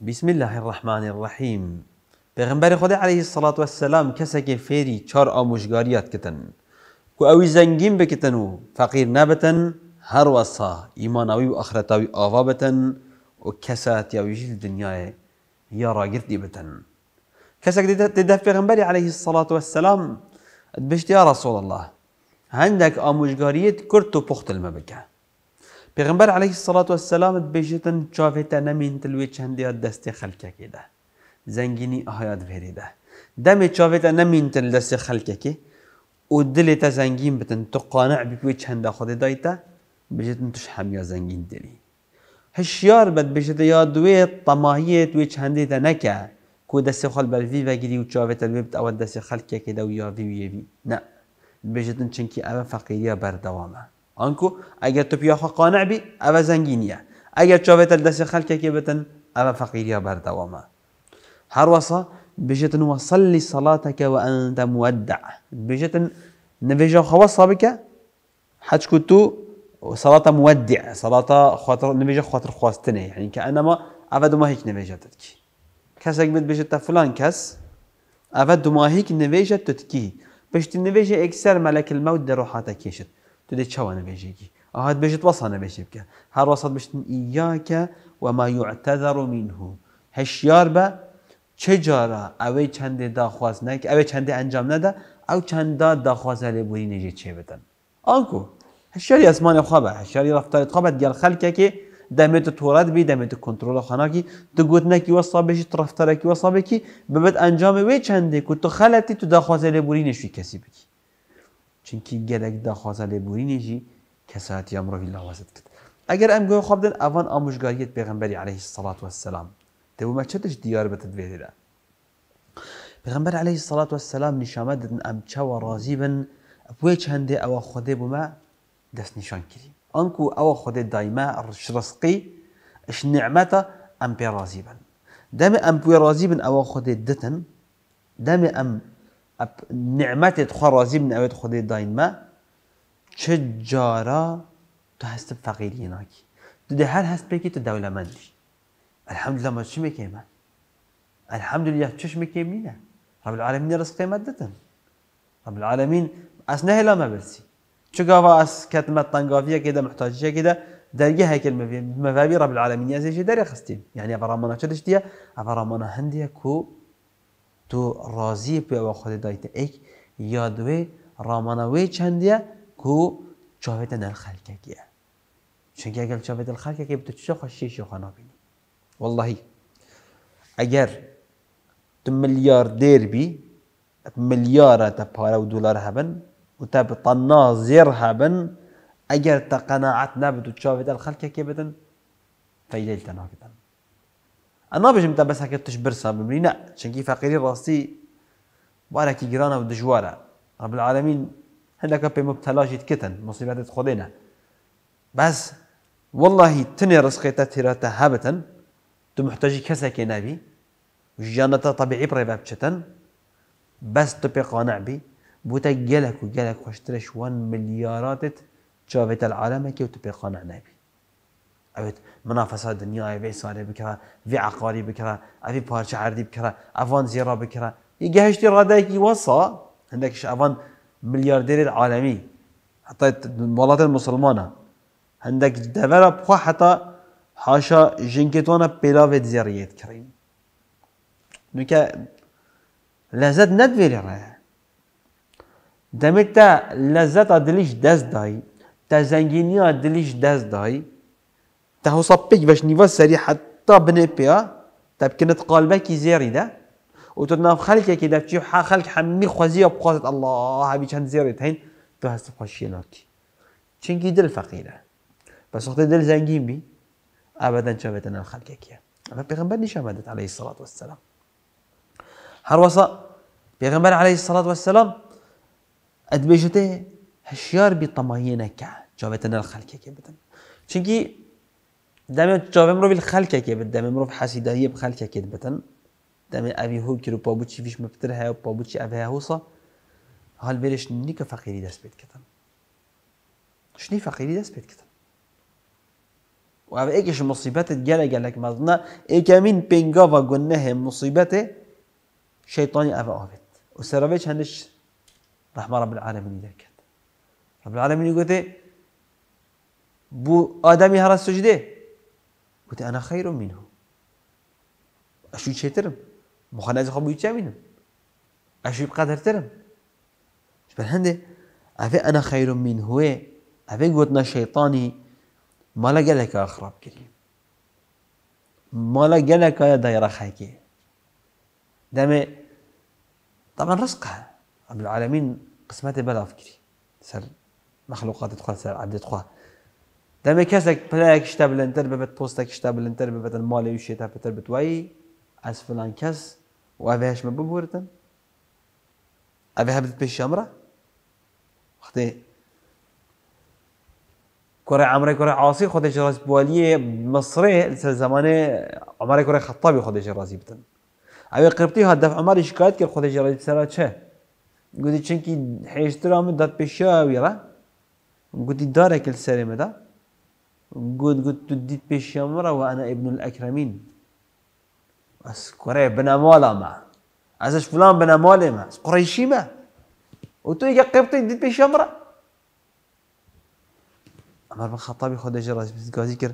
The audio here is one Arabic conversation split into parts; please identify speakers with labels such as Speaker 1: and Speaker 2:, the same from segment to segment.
Speaker 1: بسم الله الرحمن الرحیم پیغمبر خدا علیه الصلاة والسلام کسی که فیری چار آموشگاریات کتن که اوی زنگیم بکتن و فقیر نبتن هر وصا ایمانوی و آخرتوی آوا بتن و کسا تیاویجی دنیای یا گردی بتن کسا که دیده پیغمبر علیه الصلاة والسلام بشت یا رسول الله هندک آموشگاریت کرد و پخت المبکه پیغمبر علیه الصلاة والسلام بیشتن چاویت نمین تلوی چندی دست خلکه که ده زنگینی آهایات وریده دم چاویت نمین تل دست خلکه که دل تا زنگین بتن تو قانع بپوی چند خود دایتا بیشتن توش همیا زنگین دلی هشیار بد بیشتن یا دوی طماهیت وی چندی ده نکه کو دست خال بر وی بگیری و چاویت الوی بت اول دست خلکه که ده و یا وی نه بیشتن چنکی اول فقیری بر دوامه آنکو اگر تو پیاخ قانع بی او زنگینیه اگر چاویت دست خلکه که بتن او فقیریه بردوامه هر وصا بجتن وصلی صلاتك و انت مودع بجتن نویجا نفيجا خواص بك کتو صلاتا مودع صلاتا خاطر نفيجا خاطر خواستنه يعني او دو ماهیک نویجا تدکی کس بد بجتا فلان کس او دو ماهیک نویجا تدکی بجتن نویجا إكسر ملک الموت در روحاتا کشت ددي چوا نبيجيكي أهات بيجت وصا نبيجيبك هر وسط بشتن إياك وما يعتذر منه هشيار با چه جارا اوه چند داخواست نک اوه چند انجام نده او چند داخواست هلی بوری نجه چه بدن آنکو هشیاری اسمان خوابه هشیاری رفتارت خوابه دیگر خلکه که دمت تورد بی دمت کنترل خناکی تو گوت نکی وصا بشی رفتارکی وصا بکی ببت انجام وی چنده که تو خلطی تو داخواست هلی بوری نشوی کسی بکی چونکی گلک دا خازل لبوری نیجی کسات یامرو الله واسد کرد اگر ام گوی خواب دن اوان آموشگاریت پیغمبری علیه الصلاة والسلام تو ما چتش دیار بتد ویده پیغمبر علیه الصلاة والسلام نشامه دن ام چوا رازی بن بوی چنده او خوده بما دست نشان کری انکو او خوده دایما رشرسقی اش نعمتا ام پی رازی بن دم ام پوی رازی بن او خوده دتن دم ام اب نعمتت خو راضی بن اوید خودی داین ما چه جارا تو هست فقیری ناکی تو ده هر هست بکی تو دولمندی الحمدلله ما چی میکیم من الحمدلله چش میکیم نه رب العالمین رزق مدتن رب العالمين اصلا هلا ما برسي شو قاوا اس كتمة طنقافية كده محتاجية كده درجة هيك المفابي رب العالمين يا يعني زي داري خستين يعني افرامنا شدشتيا افرامنا هندية كو تو راضی به خود دایت ایک یادوی رامانوی چندیه کو چاویت دل خلکه گیه چونکه اگر چاویت دل خلکه گیه تو چه خوشی شوخانا بینی والله اگر تو دیر بی میلیارد تا پاره و دلار هبن و تا بطنا زیر هبن اگر تا قناعت نبود و چاویت در خلکه گیه بدن تنها انا بژم تا بەسەکە تش برسا ببری نە چەنکی فەقیری ڕاستی بارێکی گرانە و دژوارە ڕبلعاالمین هەندەکە پێی مبتەلاشیت کتن مصیبەتت خۆدێنە بەس واللهی تنێ ڕسقێتە تێرەتە هەبتن تو محتەژی كسا نابی ژیانەتە تەبیعی طبيعي بري بەس تو پێ قانەبی بوتە گەلک و گەلک خۆشترش وان مليارات چاوێتە العالم كي تو قانع قانە اوت منافسه دنیای وی ساره بکره وی عقاری بکره اوی پارچه عردی بکره اوان زیرا بکره یه گهشتی راده که واسا هندکش اوان ملیاردیر عالمی حتی والله المسلمانه هندک دفر بخوا حتى حاشا جنكتونا دزیاریت في زيريت كريم دوكا لذات ندفيري راه دمتا لذات دليش داز داي تزنجينيا دلیش دست داي تا هو صبيك باش نيفو سري حتى بني بنبيا تا طيب، بكنت قلبك زيري ده وتنا خلك كي دفتشي وحا خلك حمي خوزي بقوة الله هبي كان زيري تهين تو هست بخشيناك چنكي دل فقيرة بس وقت دل زنجين بي أبدا شابتنا الخلقك كي أما بيغنبر نيش أمدت عليه الصلاة والسلام هر وصا بيغنبر عليه الصلاة والسلام أدبيجته هشيار بطماينك شابتنا كي بدن چنكي دم جواب رو بالخلق که بد دم رو حسیدایی بخلق که بدن دم ابی هو که رو پابوچی فیش مبتر ها و پابوچی ابی هوسا حال برش نیک فقیری دست بید کتن شنی فقیری دست بید کتن و او ایکش مصیبت گله گلک مزنا ایکمین پنگا و گنه مصیبت شیطانی او آبید و سرابیش هندش رحمه رب العالمین دکت رب العالمین گوته بو آدمی هر سجده قلت انا خير منه اشو ئەشوی چێترم مخەنازی خەبووی چاوینم ئەشوی بقەدەرترم بەر هەندێ افي ئەنا خەیرم من هوێ ئەفێ گوتنا شەیطانی مالا گەلێکە خراپ کردی لك يا دايرة خەکێ دامي طبعا رزقها رب العالمين قسمات بلاف كري سر مخلوقات تدخل سر عبد تدخل دەمێ کەسێک پلایەکیشتا بلندتر ببێت پۆستێکیشتا بلندتر ببێت ماڵی وشێ تا پێتر بتوایی ئەس فلان کەس وەهێشمە ببورتن ئەێ هەبت پێشی ئەمرە وختێ كره عمري كره عاصي خدش راس بواليه مصري زمانه عمري كره خطابي خدش راسي بتن اوي قربتي هدف عمر شكايت كر خدش راسي سرا چه گودي چنكي حيشترا مدت بشاوي را گودي داره كل سري مدا قد قد تديت بيش يمرة وأنا ابن الأكرمين بس كوري بنا مولا ما عزش فلان بنا مولا ما قريشي ما وتو يجي قبطي ديت بيش يمرة عمر بن خطاب يخد جراس بس ذكر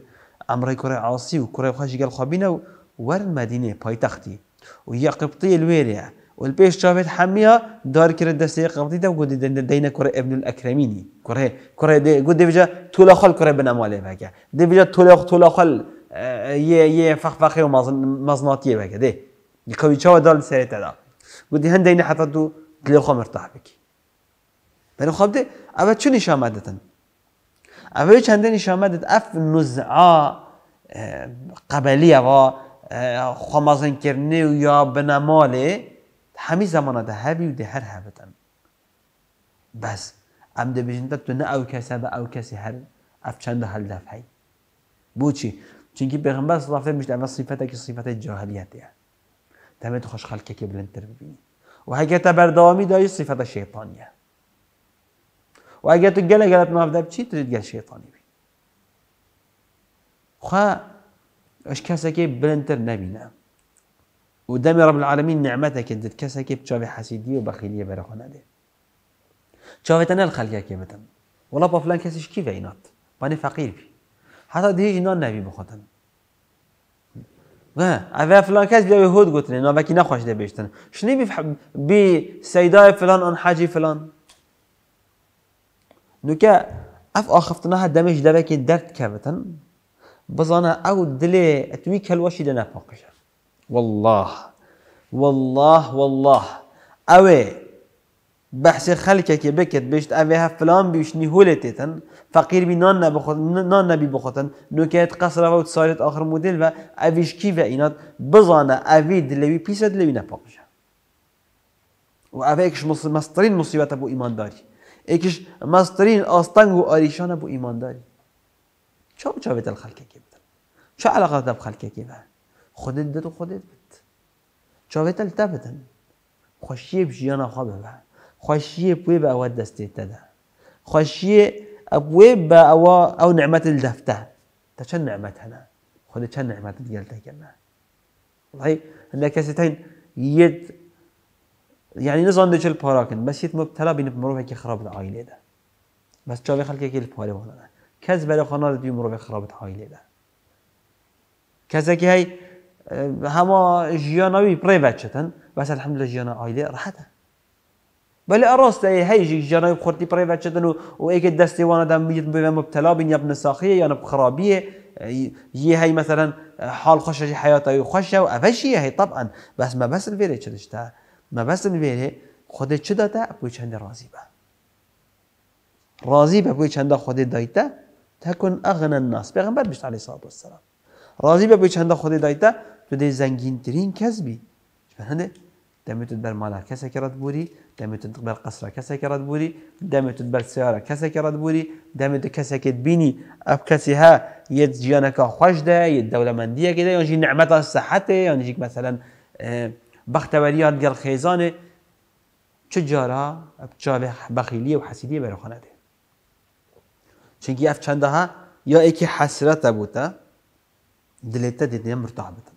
Speaker 1: أمر كوري عاصي وكوري خاشي قال خابينا ور مدينة بايتختي ويا قبطي قبطية الويرية والبيش شافت حميها دار كره دسي قمتي دا قد دينا كره ابن الاكرميني كره كره دي قد بجا تولا خل كره بن اماله بك دي بجا تولا تولا خل ي يه فخ فخي ومزناتيه بك دي كوي تشا دال سريت ده قد هندينا حتى دو تلي خو مرتاح بك بل خبد دي اما نشامدت نشان مدتن اما چند اف نزعا قبليه وا خمازن كرني ويا بنماله همی زمانه ده هبی و ده هر هبتن بس ام ده بجنده تو نه او کسی به او کسی هر اف چند هل دفعی بو چی؟ چون پیغمبر صلی الله علیه میشه اول صفت که صفت دمت تمت خوش خلکه که بلندتر ببینی و اگه تا بردامی داری صفت شیطانیه و اگر تو گله گلت مفده چی ترید گل شیطانی بی خواه اش کسی که بلندتر نبینم ودم رب العالمين نعمتك كده كسا كيف تشوفي حسيدي وبخيلية برخونا دي تشوفي تنال خلقه كيف تن ولا بفلان كسيش كيف عينات باني فقير بي حتى ديجي نون نبي بخوتن ها اوه فلان كس بيوه هود قوتنه نو باكي نخوش ده بيشتن شنو بي, بي سيداي فلان ان حاجي فلان نو اف اخفتنا ها دمج دباكي درد كيف تن بزانا او دلي اتوي كالوشي دنا فاقشه والله والله والله اوي بحث كي بكت بشت اوه فلان بيش هولتتن فقير بي نان نبخوت نان نبي بخوتن نوكيت قصر و تصالت اخر مدل و اويش كي و اينات بزانا اوي دلوي بيس دلوي نباقش و اوه اكش مصطرين مصيبت بو ايمان داري اكش مصطرين آستنگ و آریشان بو ايمان داري چا بچا بتل خلقك بتل چا علاقه دب خلقك بتل خودت و خودت بد چاوه تل تبتن خوشیه بجیانا خواب ببه خوشیه بوی با اوا دسته تده خوشیه بوی با اوا او نعمت الدفته تا چن نعمت هنه خود چن نعمت قلته کنه والله عندنا كاسيتين يد يعني نظن ديش الباراكن بس يت مبتلا بین مروف كي خراب ده آیلی ده بس جاوي خلك كي الباري کس كذب خانه ده دیو مروف خراب ده آیلی ده كذا كي هاي هما جيانا بري باتشتن بس الحمد لله جيانا عائلة راحتها بل أراست أي هاي جيانا بخورتي بري باتشتن وإيك دستي وانا دم بيت مبتلا بين يا ابن ساخية يعني بخرابية يي هاي مثلا حال خشة حياتي خشة وأفشي هاي طبعا بس ما بس الفيري تشتها ما بس الفيري خودي چه داده بوی چند راضی به راضی به بوی چند خود دایته تکن اغنى الناس بيغنبر بشت عليه الصلاه والسلام راضی به بوی چند خودي دايتا تو دی زنگین ترین کس بی هنده تو بر مالا کسی کرد رد بوری تو بر قصر کسی کرد رد بوری تو بر سیاره کسی کرد رد بوری تو کسی که بینی اب کسی ها یه جیانک خوش ده یه مندیه که ده جی نعمت صحته یعنی مثلا بختوریات گل خیزانه چه جارا اب جاله بخیلی و حسیدی بر خانه ده چونکی اف چنده ها یا ایکی حسرت بوده دلیت دیدن مرتاح بتن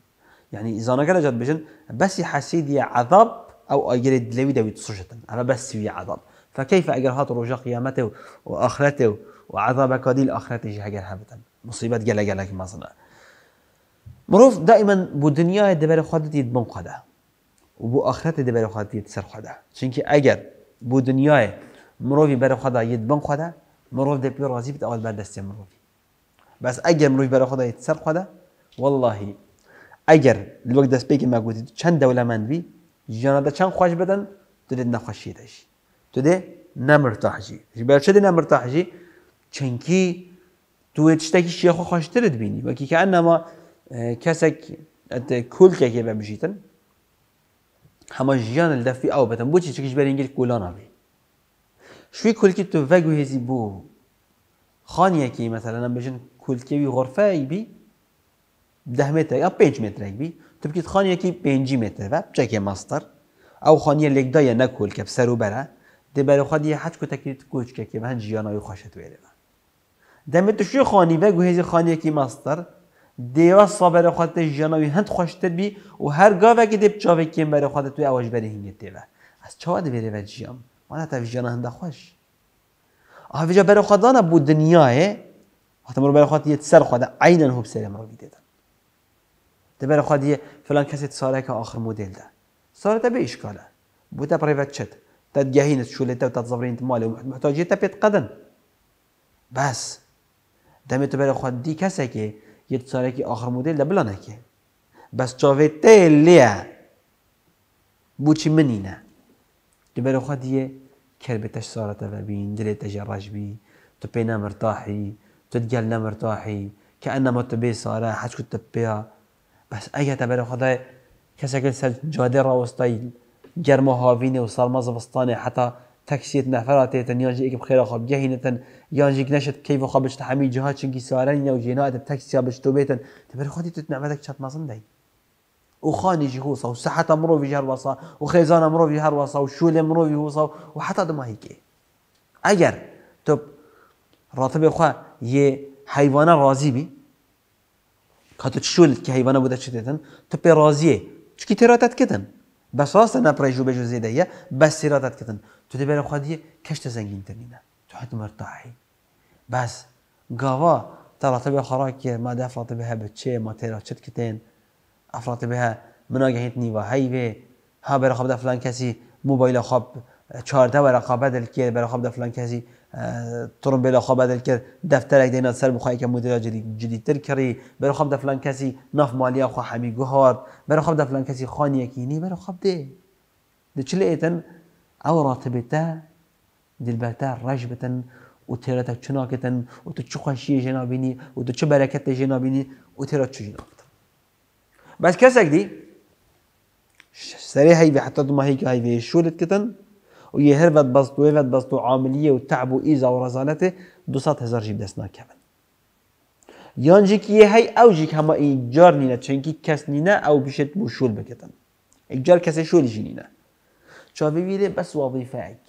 Speaker 1: يعني جد بجن بس يا عذاب أو أجر دلوي دوي سجتا انا بس في عذاب فكيف أجر هات رجا قيامته وآخرته وعذاب كاديل آخرته جه أجر هبتا مصيبة جل جل مصنع مروف دائما بو دنيا دبر خودت يد خدا و بو آخرت دبر خودت يد سر خدا چونکی اگر بو دنیای مروفی بر خدا يد بن خدا مروف دبی راضی بت اول بر دست بس اجر مروف بر خدا يد سر والله اگر لوگ دست بگی ما تو چند من بی دا چند خوش بدن تو دید نخوشی داشی تو نمرتاح جی بر چه نمرتاح جی چنکی تو اتشتاکی شیخو خوشترت بینی و که انما کسک ات کل که که بمشیتن همه جیان الدفی او بتن بوچی چکش برینگیر کولان آبی شوی کل که تو وگو هزی بو خانی اکی مثلا بشن کل که بی غرفه ای بی ده یا پنج متر بی تو بگید خانی یکی پنجی متر و چکه ماستر او خانی لگدای نکول که بسر و بره ده بره خواد یه حج که تکرید کوچ که که من جیان آیو خوشت ویره خانی و گوهیزی خانی یکی ماستر دیوا صبر خواد ته جیان آیو هند خوشتر بی و هر گاوه که ده بچاوه کم بره توی اواج بره هنگه تیوه از چاوه ده بره و جیان مانا تا جیان خوش آفیجا بره خواد دانه بود دنیاه حتی مرو بره خواد یه سر خواده عینا هوب سر مرو بیده دانه دبر یه فلان کسی کسیت که آخر مدل ده صارت تا قاله بوتا بريفات شت تا شولتا و محتاجی تا تبیت قدن بس دمی تو بر خود دی کسی که یه تساره که آخر مدل بلانه نکه بس چاوه تلیه بوچی منی نه تو بر خود دیه کربتش سارتا و بین دلتش بی. تو پینا مرتاحی تو دگل نمرتاحی که انما تو بی ساره حج کتب بس اي تبر بر خدا کسی که سر جاده را وسطای گرم و هاوینه و سرماز وسطانه حتی تکسیت نفرات تن یانجی ایک بخیر خواب جهین تن یانجی نشد کیف خوابش تحمی جهات چنگی سارن یا جینات تکسیا بشتو بیتن تبر خودی تتنعمدك شات مازن دای وخاني جهوصة وسحة مروفي جهروصة وخيزانة مروفي هروصة وشولة مروفي هوصة وحتى دم هيك اگر تو راتب خوا یه حیوانه راضی بی کاتو که حیوانه بوده چی دیدن تو پی رازیه چکی تیراتت کدن بس آسته نه به جوبه زیده یه بس تیراتت کدن تو دی بیر خوادیه کشت زنگین ترنیده تو حد مرتاحی بس گاوا تراتب به خراکی ما ده افراد به چه ما تیرات چت کتن افراد به مناگه هیت نیوه هیوه ها بیر خواب ده فلان کسی موبایل خواب چارده برای خواب دل که خواب فلان کسی ترم بلا خواب بدل کرد دفتر اگر دینا سر بخواه که مدیر جدید تر کری برای خواب دفلان کسی ناف مالی خواه همی گهارد برای خواب دفلان کسی خانی یکی نی برای خواب ده ده چل ایتن او راتبتا دلبتا رجبتا و تیرتا چناکتا و تو چو خوشی جنابینی و تو چو برکت جنابینی و تیرت چو جنابتا بس کسک دی سریحی به حتی دو ماهی که های به شولت کتن ويا هرفت بسط وهرفت بسط وعامليه وتعب وايزا ورزالته 200 هزار جيب دسنا كمان یانجی که هی اوجی که همه ایجار نینه چنکی کس نینه او بشت بو شول بکتن ایجار کسی شولی جی نینه چاوی ویره بس وظیفه اک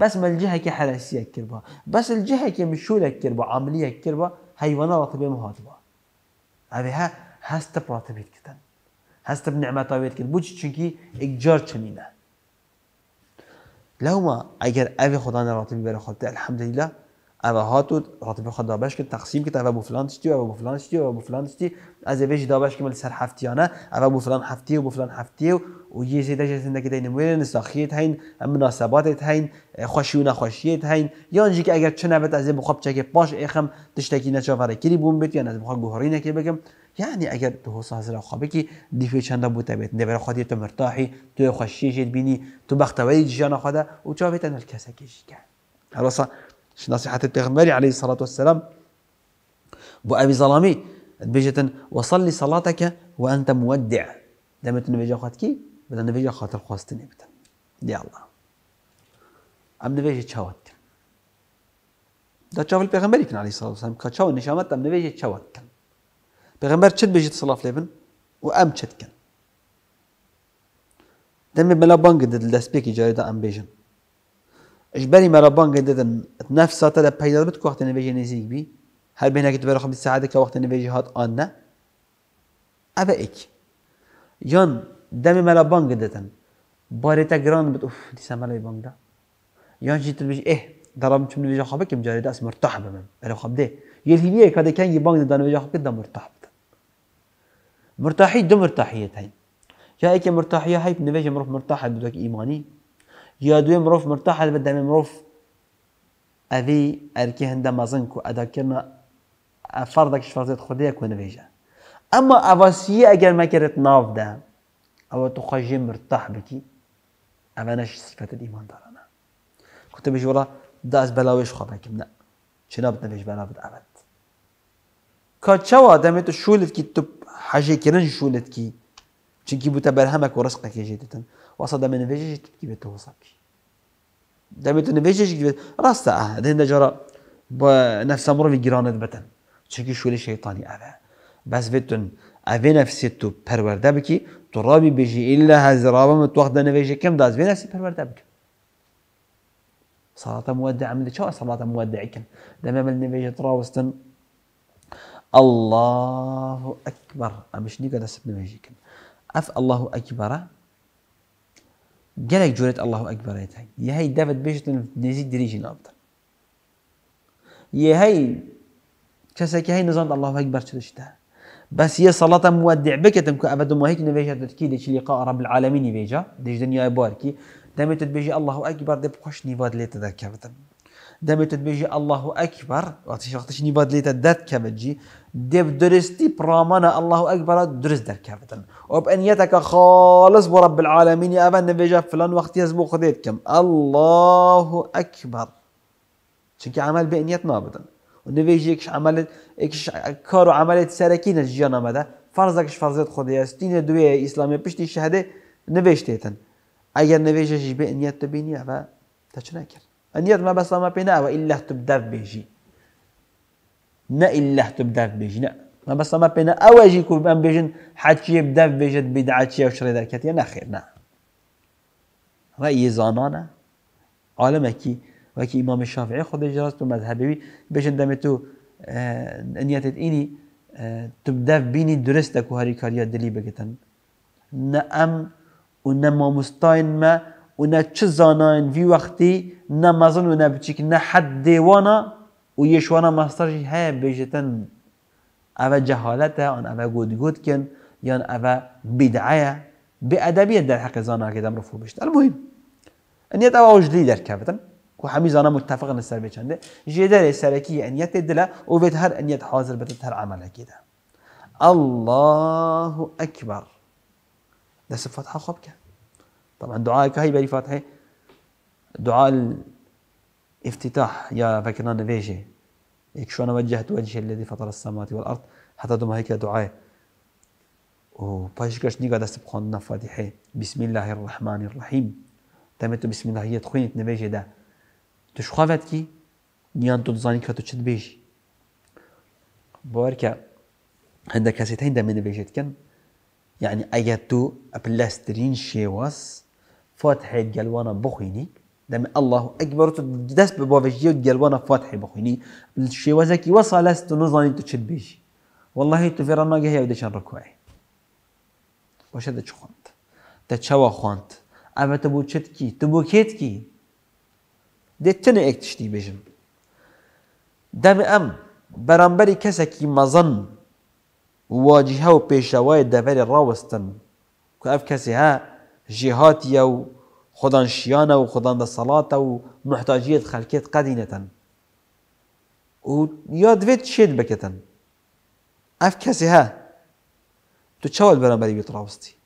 Speaker 1: بس ملجه که حرسی اک کربا بس الجه که مشول اک کربا عملی اک کربا حیوانا راتبه مهاتبا اوی ها هست براتبه کتن هست بنعمه تاویت کرد بوچی چنکی ایجار چنینه لهما اگر او خدا نه راتبی بره خودت الحمدلله او هاتو راتبه خدا باش که تقسیم که او بو فلان تشتی او بو فلان تشتی او بو فلان تشتی از اوش دا باش که مل سر هفتیانه او بو فلان هفتی و بو فلان هفتی و و یه زیده جسنده که دین مویر نساخیت هین مناسبات هاین خوشی و نخوشیت هین یا انجی که اگر چه نبت از بخواب چکه پاش ایخم تشتکی نچافره کری بوم بیت یا از بخواب گوهری نکی بگم يعني اگر تو حسن حسن خوابه که دیفی چند بود تبیت نبرا خودی تو مرتاحی تو جد بینی تو بختوری جان خدا و چا بیتن الکسا کشی کن خلاصا نصیحت پیغمبری علیه الصلاة والسلام بو ابي ظلامي بيجة وصلي صلاتك وانت مودع دمت نبيجا خاتكي بدنا نبيجا خاطر خواستني بدن يا الله ام نبيجا تشاوت دا تشاو البيغمبري كان عليه الصلاه والسلام كتشاو نشامت ام نبيجا تشاوت پێغەمبەر چت بژیت سڵاف لێ بن و ئەم چت بکەن دەمێ بەلا بانگە دەدل دەستپێکی جاریدا ئەم بێژن ئەشبەری مەرە بانگە دەدەن نەف ساتە لە پەیدا بت وقتە نەبێژە نزیک بی هەر بێنەکەت بەرە خەبی سعادەکە وقتە نەبێژی هات ئان نە ئەبە ئیک یان دەمێ مەلا بانگە دەدەن تا گران بت ئوف دیسە مەلای بانگدا یان جی تبژ ئێ اه، دەڕام چم نوێژە خەبەکەم جارێدا ئەس مرتاح بمن بەرە خەب دێ یەهیبیە کە دەکەنگی بانگ دەدان نوێژە خەبکە دا مرتاح مرتاحي دو مرتاحيات هاي يا هيك مرتاحية هاي بنفيش مروف مرتاحة بدك إيماني يا دوي مروف مرتاحة بدها مروف أبي أركي هندا مازنكو أذكرنا فرضك شفرزت خديك ونفيجة أما أفاسية أجر ما كرت ناف ده أو تخجي مرتاح بكي أما نش صفة الإيمان دارنا كنت بجورا داس بلاويش خبك لا شناب نفيج بلا بد أبد كاتشوا دمت شو اللي كي تب حاجێکی رنج شولتکی چونکی بووتە بەرهەمە و ڕستەکە ژێتن وەسە دەمە نوێژێکی تکی بێتە وەسەکی دەبێت نوێژێکی بێت ڕاستە هەندە جارە بە نەفسە مرۆڤی گیرانت بەتەن چکی شولی شيطاني اذا بس بێتتون ئەێ نفسي تو پەروەەردە بکی تو ڕابی بێژی ئللا نفيجي كم داز دازبێ نفسي پەروەەردە بکەم صلاة مودع من شو صلاة مودعكم دم من نبيج تراوستن الله أكبر Abis ini kada sebelum majikan. Af Allahu Akbar. Gelek cüret Allahu يا هاي Yehey بيشت نزيد nezid dirijin يا هاي كساكي هاي نظام الله أكبر تشتها بس يا صلاة مودع تمك أبدا ما هيك نبيجا تتكيد لقاء رب العالمين بيجا ديش دنيا باركي دمت بيجي الله أكبر دب خوش نيفاد ليت دەبێتت بێژی الله و ئەکبەر وقتشنی بەد لێتە دەتکەبجی دێب درستی پرامانە ئەله و درست دەرکەبن ئۆب ئەنیەتەکە بۆ رب العالمینی ئەمە نەبێژە فلان وقتی هەز بۆ خودێت کەم ئەله و ئەکبەر عمل بەنیەت ما بدن ونبيجيكش عملت اكش كارو عملت سركينة جيانا مدى فرزكش فرزت خدية ستين دوية إسلامية بشتي شهادة نبيشتيتن اگر نبيجيش بإنيات تبينيا فتشناكر انيت ما بس ما بينا والا تبدا بيجي نا الا تبدا بيجي نا ما بس ما بينا أو يجي كوبان بيجن حتى يبدا بيجد بيجت بدعتي وشري ذلك يا خير نا راي زانانا عالمكي وكي امام الشافعي خود جراسته مذهبي بيجن دمتو آه نيت اني آه، تبدا بيني درستك وهاري كاريا دلي نا أم ونما مستاين ما نه چه زاناین وی وقتی نه مزن و نه بچیک نه حد دیوانا و یشوانا مسترج های بیشتن او جهالت آن او گودگود کن یا او بدعه به ادبیت در حق زانا که دم رفو بشت المهم انیت او اوجلی در کفتن و همی زانا متفق نسر بچنده جدر سرکی انیت دله و به هر انیت حاضر بتت هر عمل که الله اکبر ده فتحه خواب کرد طبعا دعاء كهي بري فاتحة دعاء الافتتاح يا فكرنا نفيجي هيك شو أنا وجهت وجهي الذي فطر السماوات والأرض حتى دوما هيك دعاء وباش كاش نيجا دست بخوندنا فاتحي بسم الله الرحمن الرحيم تمت بسم الله هي تخوينت نبيجي دا تشخافت كي نيان تتزاني كاتو تشد بيجي بوركا عندك هسيت دا من نفيجي كان يعني اياتو شي واس فاتحه جلوانا بخيني دم الله اكبر دەست بە بۆڤژیە گەلوانە بخيني الشي وزكي وە ساڵست و نزانانی تو چت بێژی واللهی تو فێران ناگە هەیە دەچەند ڕکوای بەشە دەچ خوند دەچەوە خوند ئەمە تە بۆ چتکی تو بۆ کێتکی دێت تنە ئێک تشتی بێژم دەمە ئەم بەرامبەری کەسێکی مەزن واجهە و پێشەوای دەبەری ڕاوەستن کو ئەف کەسی ها جهات جهاتية خدان شيانة وخدان صلاة ومحتاجية خلقية قدينة وياد فيت شيد بكتن اف كسي ها تو تشاول برامبري بيتراوستي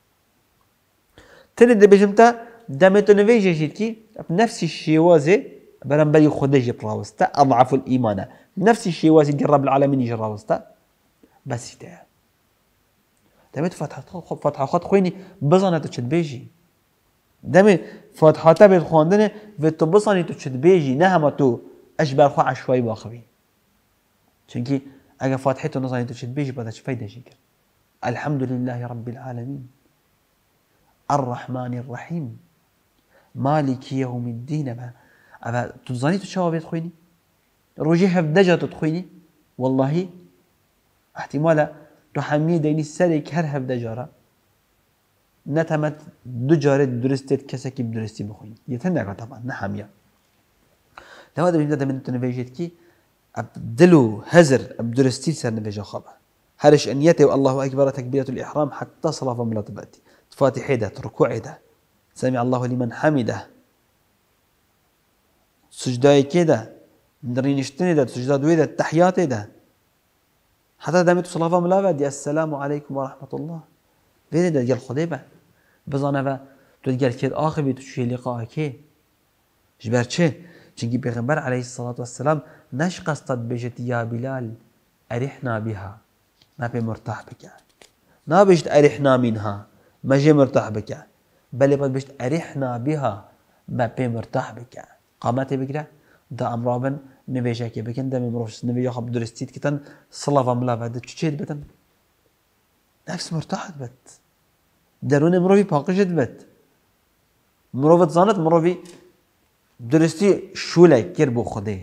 Speaker 1: تاني دي بجمتا دامتو نفيجي شيتكي بنفس الشيوازي برامبري خدجي براوستا اضعف الايمان نفس الشيوازي دي رب العالمين يجي راوستا بس يتعب دەبێت فەتحاخوات خوێنی بزانێت و چت بێژی دەمێ فەتحاتە بێت خواندنێ بێت تۆ بزانیت و چت بێژی نەهەمە تۆ ئەش بەرخوا عشوایی باخەوی چونکی ئەگە فاتحێت تو نزانیت تو چت بێژی بەدە چفەی دەژی کرد الحمد لله رب العالمين الرحمن الرحيم مالك يوم الدين ما أبا تنزاني تشاو بيت خويني روجي هف دجا تتخويني والله احتمالا تو همیه دینی سری هر هفده جاره نتمت دو جاره درستت کسی که درستی بخوین یه تن نگاه طبعا نه همیه لما داده من تو نویجید کی دلو هزر درستي سر نبيجا خبا هرش و والله أكبر تكبيرة الإحرام حتى صلاة من تبأتي فاتحة ده ركوع ده سمع الله لمن حمده سجداي كده ندرينشتني ده سجدای دوي ده ده حتی دم تو سلاوا ملاوه السلام عليكم ورحمة الله بری در گل خديبة به بزانه و تو گل آخر آخه بی تو چی لقاء که جبر چه چنگی پیغمبر عليه الصلاة والسلام نش قصد بجت يا بلال اريحنا بها ما نبی مرتاح بك نا بجت اريحنا منها ما جي مرتاح بك بل باید بجت اريحنا بها ما مرتاح بك قامت بكرة ده امرابن بكن بکەن دەمی نبي نوێ درستيت كتن کتن سڵەوە ملاەت چێت بتن نفس مرتاح بێت دەروونێ مرۆوی پاقشت بێت مرۆڤت تزانت مرۆڤی درستي شولای کرد بۆ خودێ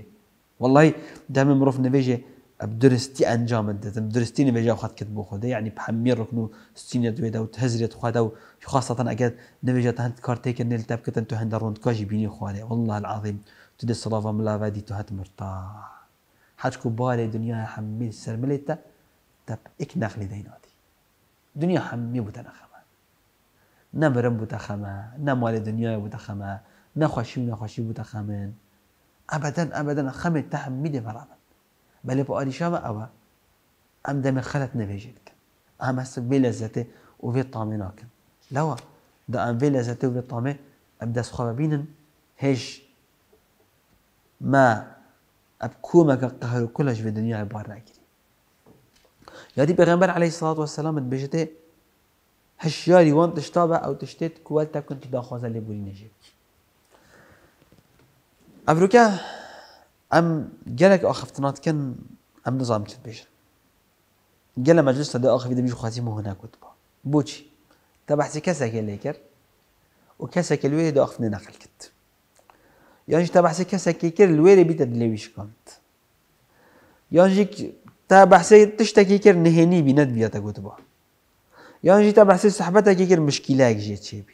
Speaker 1: واللهی دەمە مرۆڤ نوێژێ ئەب درستی ئەنجامت دەتم درستی نوێژە خات کرد بۆ خودێ ینی پەمی ڕکن و سینە دوێدا و هەزرێت خوادا و خاستان ئەگەت نوێژە هەند کارتێککە نێل تەبکەن تو هەندە ڕوند کاژی بینی خوارێ والله العظيم تدي الصلافة ملا فادي دي تهات مرتاح حاجكو بالي دنيا حمي سرملتا تب اكناخ لي دينادي دنيا حمي بتنخما نمرم بتخما نمال دنيا بتخما نخوشي نخوشي بتخمن ابدا ابدا خمي تحمي دي مرابا بل بقالي شما اوا ام دم خلت نبيجت ام هسه بي لذته وفي طامناكن لوا دا ام بي لذته وفي طامي ابدا سخوابين هيج ما اب کۆمەکە كلش في الدنيا عبارة دنیای بار ناگیری یادی عليه الصلاة والسلام بژێتێ هشياري وان تشتابع أو تشتت كوالتا كنت تا اللي بولي نجيب أبروكا أم جالك أخفتنات كن أم نظام بێژن گەلە جالا دا ئاخفی أخفي خواسی مهنا کوت بە بۆچی تا تبحثي کەسێکە كاليكر کرد كالويه کەسێکە لێ نقل نەقل يانجي تا بحسي كسا كيكير الويري بيتا دلويش كانت يانجي تا بحسي تشتا كيكير نهيني بينات بياتا قوتبا يانجي تا بحسي صحبتا كيكير مشكلة جيت شيبي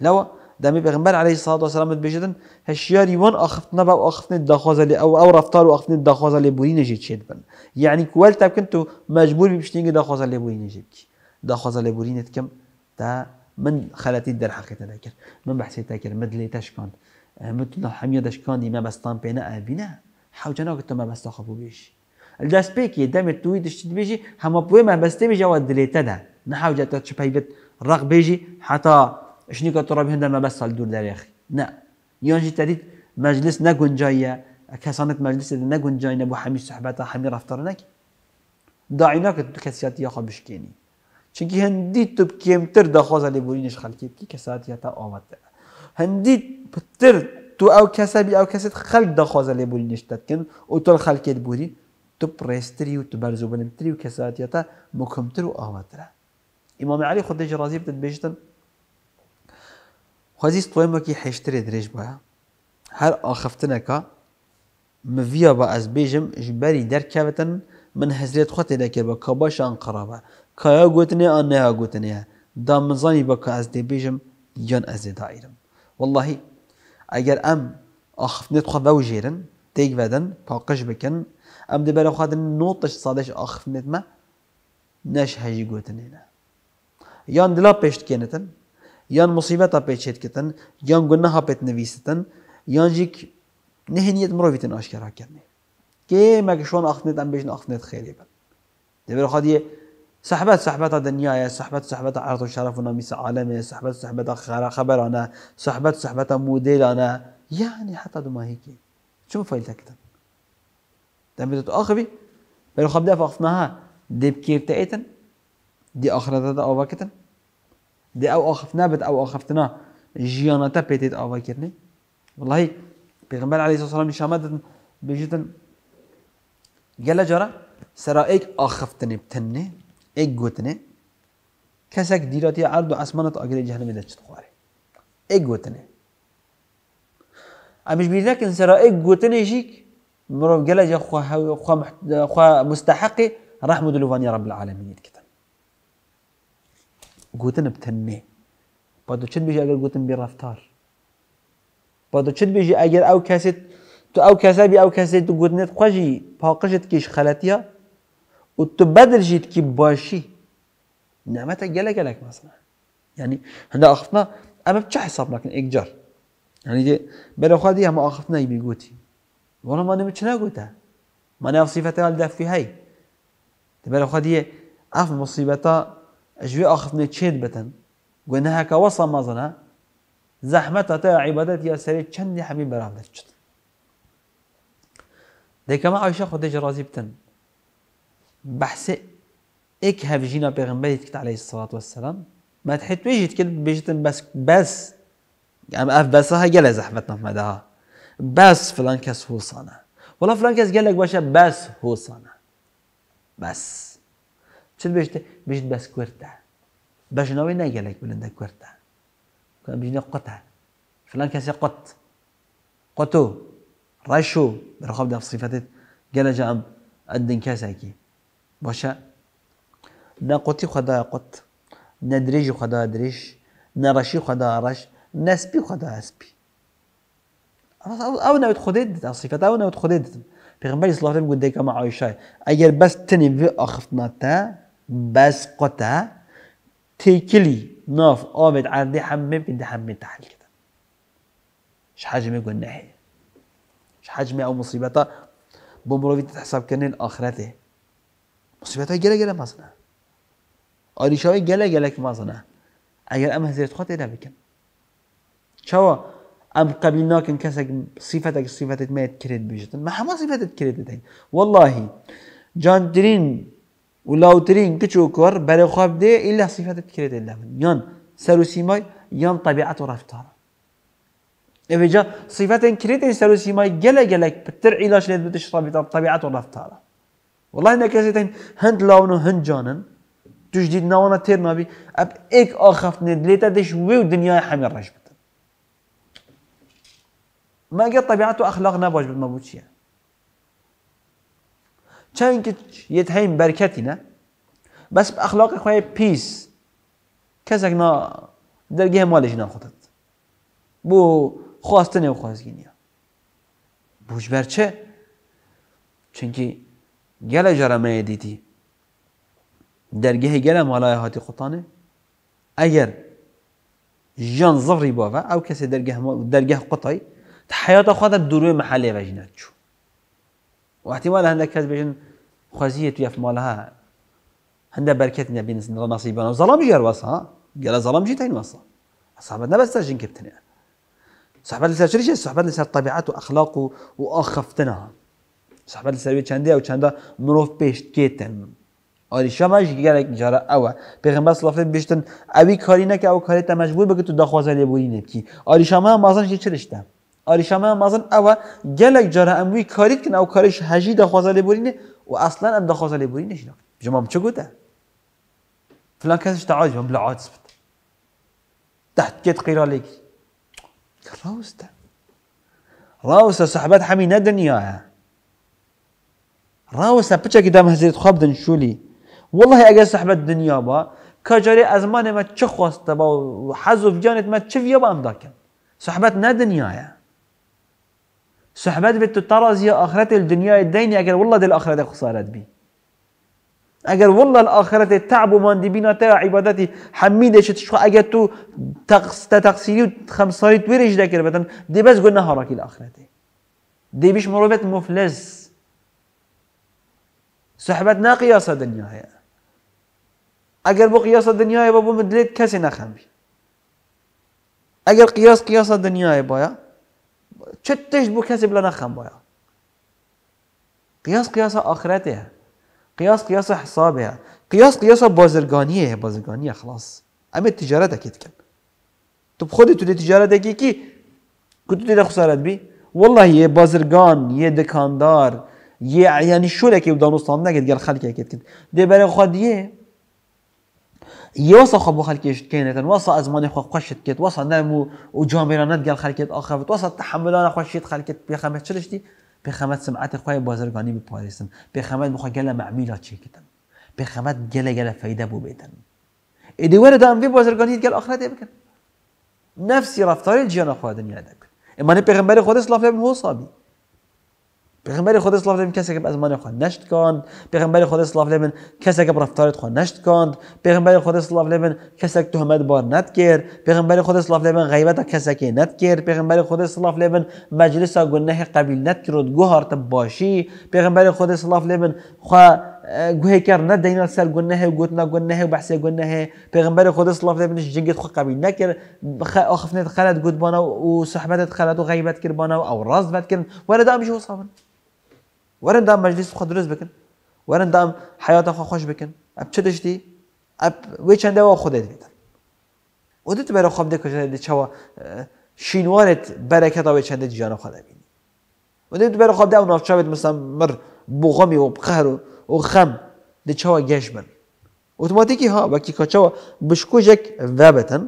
Speaker 1: لو دامي بيغمبر عليه الصلاة والسلام بيجدن هالشياري وان اخفتنا بقى اخفتنا الدخوزة اللي او او رفتار و واخفتنا الدخوزة اللي بورينا جيت شيد بن يعني كوالتا كنتو مجبور بيبشتينجي دخوزة اللي بورينا جيبكي دخوزة اللي بورينا تكم تا من خلاتي الدار حقيقة تاكر من بحثي تاكر مدلي تشكون آه، متنا حمية تشكون دي ما بستان بينا أبينا حوجنا كنت ما بس بستخبو بيش الدست بيكي دام التويد دشت بيجي هما بوي ما بس بستي بيجي ودليتا ده نحوجة تشبه يبت رق بيجي حتى شنو كتر بهندا ما بس الدور أخي نا يونجي تديد مجلس نكون جاية كسانة مجلس إذا نكون جاية أبو حميد صحبتها حميد رفترناك داعيناك كسياتي ياخد بشكيني چونکی هەندی توبکێمتر دەخۆزە لێبوورینش خەلکێکی کەساتی هەتا ئامەتە هەندی پتر تو ئەو کەسەبی ئەو کەسێت خەلک دەخۆزە لێبووری نیشتەتکن و تۆل خەلکێت بووری تو پرێستری و تو برزو بەرز و بنمتری و کەساتیەتە مکمتر و ئامەترە ئیمامی علی خودێکی ڕازی بتت بێشتن خوازی تۆیمەکی هێشترێ درێژ بە هەر ئاخفتنەکە با از ئەس بێژم ژبەری دەرکەوتن من هەزرێت خوتێ دەکرد بە کە باشان کایا گوتنێ ئان نیا گوتنەیە دامزانی بە کە ئەس دێبێژم یان ئەس دێ دائیرم واللهی ئەگەر ئەم ئاخفنێت خوا بەوژێرن تێک بەدەن پاقش بکەن ئەم دەبەرە خوادن نۆتش سادەش ئاخفنێتمە نەش هەژی گوتنێنە یان دلا پێشتکێنتن یان مصیبەتا پێچێتکردن یان گونەها پێت نویستن یان ژیک نهێنیت مرۆڤتن ئاشکراکردێ کێمەگە شۆن ئاخنێت ئەم بێژن ئاخنێت خێری بن دەبێت خادیە صحبت صحبت دنیای صحبت صحبت عرض و شرف و نامیس عالمه صحبت صحبت خبرانه صحبت صحبت موديلانه يعني حتى دو ما هيك شو فايلتها كده دم بتو اخبي بل خب ده فخفناها دي بكيرتئتن دي اخرتها آوا باكتن دي او اخفنا بت او اخفتنا جيانتا بيتت آوا باكرني والله پیغمبر علیه الصلاه والسلام شامدن بجدن گله جرا سرائك اخفتني بتني ایک یک گوتنه کسک دیراتی عرض و اسمانت آگره جهنمی دست خواره ایک گوتنے امیش بیرنا کن سرا ایک گوتنے شیک مرو گله جا خو خو خو مستحق رحمه رب العالمین کتن گوتن با دو چند بیجی اگر گوتن بی رفتار دو چند بیجی اگر او کسی تو او کسی بی او کسی تو گوتنیت خوشی پاقشت کش خلطیه و تو بدر وتبادل جيتكي باشي نعمتا قلا قالك مثلا يعني هنا أخفنا أما بتش حساب لكن إيجار يعني دي بلا خادي هم أخفنا يبي قوتي والله ما نمتش نقوتها ما نعرف صفاتها والدف في هاي بلا خادي أف مصيبتها أجوي أخفنا تشيد بتن قلنا هكا وصل مازنا زحمتها تاع عبادتي يا سري تشني حبيب برامدك ديك ما عايشة خديجة راضي بتن بحث ایک هفجینا پیغمبری تکت علیه الصلاة والسلام ما تحتويش تكد بيجتن بس بس يعني اف بس بسها قال زحمتنا في مداها بس فلان كاس هو صانع ولا فلان كاس قال لك باشا بس هو صانع بس شد بيجت بيجت بس كورتا باش ناوي نا قال لك بلندا كورتا كان بيجنا قطع فلان كاس قط قطو رشو برخب ده في صفاتات قال جام ادن كاسكي باشا نا قوتي خدا قوت نا دریج خدا دریج نا رشي خدا رش نا سبي خدا سبي او نوت خديد الصفات او نوت خديد پیغمبر صلی الله علیه و آله گفت ما عایشه اگر بس تنی و اخفتناتا بس قطا تيكلي ناف قامت عندي حمام بدي حمام تحل كده مش حجمي جناحي ش حجمي او مصيبتها بمروي تحسب كنين اخرته مصیبت های گله گله مزنه آریش های گله گله که مزنه اگر ام هزیرت خواهد ایده بکن چوا ام قبیل ناکن کسک صفت اگر صفتت میت کرد بیشتن ما همه صفتت کرد دیدن والله جان درین و لاو ترین کچو کور برای خواب ده الا صفتت کرد الله من یان سر و سیمای یان طبیعت و رفتار اوه جا صفتن کرد سر و سیمای گله گله پتر علاش لید بتش طبیعت و رفتاره والله نكازيتين هند لاونو هند جانن تجديد نوانا تير نبي اب ايك اخاف ليتا ديش ويو دنيا حمي الرجب ما قد طبيعته اخلاقنا باش بالمبوتشيه چند که یه برکتی نه بس اخلاق خواه پیس کسک نا درگه مالش نا خودت بو خواستن و خواستگینی بوش بر چه؟ چونکی گەلە جرمه دیتی دەرگەهی گەلە مالایە هاتی قوتانێ ئەگەر ژیان زڕی باوە ئەو کەسێ دەرگەه قوتای حیاتە خوادە دوروێ مەحەلێ بەژینەت چوو واحتیمالە هەندە کەس بێژن خوازیە تو یەفمالها هەندە بەرکێت نە بین نەسیبانە زەڵام ژێر وەسا گەلە زەڵام جیتین وەسا ئەسابەت نەبەستە ژین کردنێ صحبت لسر شريشة صحبت لسر طبيعات وأخلاق وآخفتنها او سەحبەت لەسەروی چەندی و چەندە مرۆڤ پێشتکێتن ئاری شەماش گەرێک جارە ئەوە پێغمبە سڵافێ بیشتر. اولی کاری نەکە ئەو کارێتە مەجبور دخوازه و دەخوازە لێبووی نەکی ئاری شەما مازانشی آری شما هم مازن ئەوە گەلێک جارە کاری کن او کاریش لی دەخوازە نه و ام دخوازه دەخوازە لێبوری نشنا جمام چه گوده؟ فلان کەسش تەعاجم بلا عاتس بت تحت کێت راوسته ڕاستە صحبت همین هەمی نەدنیاە راوستا پچکی دم حضرت خواب دن شولی والله اگر صحبت دنیا با کجاری از من ما چه خواسته با و حذف جانت ما چه ویا با امدا کن صحبت نه دنیایه صحبت بتو تو ترازی آخرت الدنیا دینی اگر والله دل آخرت خسارت بی اگر والله الآخرت تعب و ماندی بینا تا عبادتی حمیده شد شو اگر تو تقص تقصیری و خمساری تویرش دکر بدن دی بس گناه راکی الآخرته دی بیش مروبت مفلس صحبت نه قیاس دنیاه اگر بو قیاس دنیای با بو مدلید کسی نخم بی اگر قیاس قیاس دنیای بایا چتش بو کسی بلا نخم بایا قیاس قیاس آخرته قیاس قياس حسابها قیاس قیاس بازرگانیه بازرگانیه خلاص امید تجارت اکید كان طب خودي تو تجارت اكيد كي كنت دي خسارت بي والله يا بازرگان يا دكاندار یعنی شده که دانستان نگید گر خلقی کد دی برای خودیه يوصى خبو تن كينة از أزمان خو قشت كيت وصى نامو وجاميرانات تحمل خلكيت آخفت وصى تحملان خشيت خلكيت بخمت بی بخمت سمعت بی بازرگانی بباریسن بخمت معمیلا چی کتن بی بخمت گلا گلا فایده بو بيتن إدي ورد دام بی بازرگانی گل آخرت دی بکن نفسی رفتاری جیان دنيا دنیا إما نبي پیغمبر خود اسلاف لابن هو صابی پیغمبر خدا صلی الله علیه و کسی که از من خود نشت کند پیغمبر خدا صلی الله علیه و کسی که رفتارت خود نشت کند پیغمبر خدا صلی الله علیه و کسی که تهمت بار نت کرد پیغمبر خدا صلی الله علیه و غیبت کسی که نت کرد پیغمبر خدا صلی الله علیه و مجلس گناه قبیل نت کرد گوهارت باشی پیغمبر خدا صلی الله علیه و خواه گوه کر نه دین سر گناه و گوتنا گناه و بحث گناه پیغمبر خدا صلی الله علیه و جنگت خو قبیل نکر اخفنت خلد گوت بانا و صحبتت خلد و غیبت کر بانا و او راز بد کردن ولا دام شو صابن وەرن دا مەجلیس خۆ درست بکن وەرن دام حیاتە خۆ خۆش بکن ئەب چ دشتی ئەب وێ چندەوە خودێت بێتن ودت بەرە خۆم دەکەژێت دەچەوە شینوارێت بەرەکەتەوەی چنددە جیانە خۆ دەبینی ودت بەرە خۆ دا و ناوچاوێت مسا مر بۆ غەمی و بقەر و و خەم دەچەوە گەشت بن ئۆتوماتیکی ها وەکی کۆچەوە بشکۆژێک ڤبەتن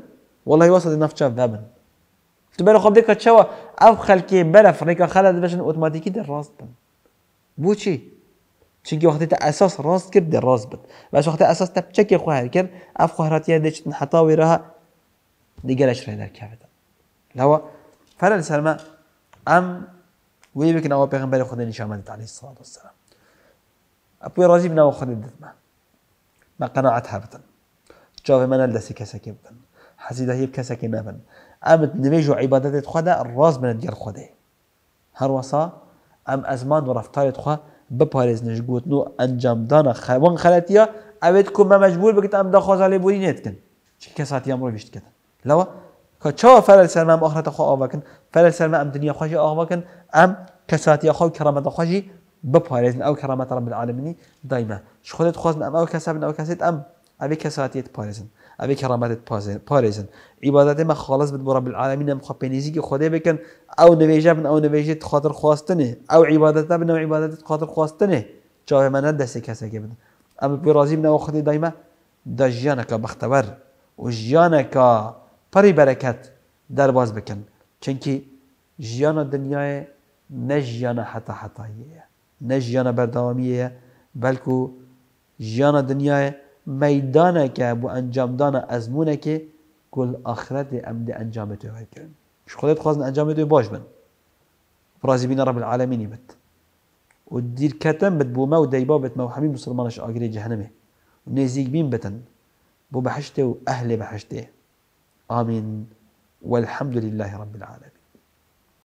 Speaker 1: وڵی وەسە نەفچە ڤبن تو بەرە خۆ دەکە چەوە ئەو خەلکی بەرە فڕێکە خەلە دەبشن ئۆتوماتیکی دەڕاست بن بۆ چونکی وقتی تا اساس راست کرد راست بد باش وقتی اساس تب چکی خواهر کرد اف خواهراتی هده چتن حتا وی رها دیگرش رای در کبدا لوا فرل سلمه ام وی بکن او پیغمبر خود نشان مدد علیه الصلاة والسلام اپوی راضی بنا و خود دید من ما قناعت ها بدن جاوه من الدسی کسی که بدن حسیده هیب کسی که نبن امت نویج و عبادتت خدا راز من دیگر خوده هر وصا ام ازمان و رفتارت خواه نشگوت نو انجام دانا خوان خلاتیا اوید کو ما مجبور بکت ام دخواز علی بوری نیت کن چه کساتی هم رو بیشت کن لوا که چا فرل سرمه ام آخرت خواه آوا کن فرل سرمه ام دنیا خواه آوا کن ام کساتی خواه و کرامت خواهی بپارزن او کرامت رب العالمینی دایما شخودت خوازن ام او کسابن او کسیت ام اوی کساتیت پارزن ابي كرامات پارزن عبادات ما خالص بد رب العالمين هم خواه پینیزی که خدا او نويجا بن او نویجه خاطر خواستني او عبادات بن او عبادت خاطر خواستني چاوه من دست کسی که بدن اما برازی بن اخدي دائما دجانك بختبر وجانك بري بركات جیانکا پری برکت در باز بکن چونکی جیان دنیای نجيانا جیان حتا حتاییه نه جیان بردوامیه بلکو جیان میدانه که بو انجام دانه ازمونه که کل آخرت امد انجام تو های کرن شو خودت خواستن انجام تو باش بن برازی بین رب العالمینی بد و دیر کتن بد بو ما و دیبا بد ما و همین مسلمانش آگری جهنمه و نزیگ بین بتن بو بحشته و اهل بحشته آمین والحمد لله رب العالمين